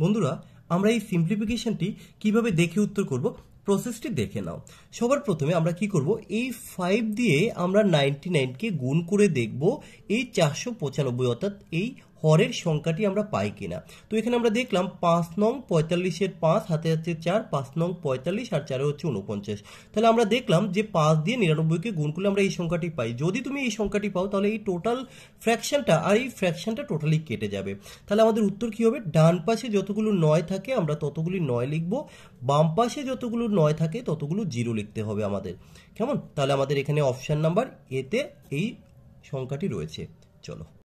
বন্ধুরা আমরা এই সিম্পলিফিকেশনটি কিভাবে দেখে উত্তর করব প্রসেসটি দেখে নাও সবার প্রথমে আমরা কি করব এই ফাইভ দিয়ে আমরা নাইনটি নাইনকে গুণ করে দেখব এই চারশো পঁচানব্বই অর্থাৎ এই হরের সংখ্যাটি আমরা পাই কিনা তো এখানে আমরা দেখলাম পাঁচ নং পঁয়তাল্লিশের পাঁচ হাতে হাতে চার পাঁচ নং পঁয়তাল্লিশ আর চারে হচ্ছে উনপঞ্চাশ তাহলে আমরা দেখলাম যে পাঁচ দিয়ে নিরানব্বইকে গুণ করলে আমরা এই সংখ্যাটি পাই যদি তুমি এই সংখ্যাটি পাও তাহলে এই টোটাল ফ্র্যাকশনটা আর এই ফ্র্যাকশনটা টোটালি কেটে যাবে তাহলে আমাদের উত্তর কী হবে ডান পাশে যতগুলো নয় থাকে আমরা ততগুলি নয় লিখব বাম পাশে যতগুলো নয় থাকে ততগুলো জিরো লিখতে হবে আমাদের কেমন তাহলে আমাদের এখানে অপশান নাম্বার এতে এই সংখ্যাটি রয়েছে চলো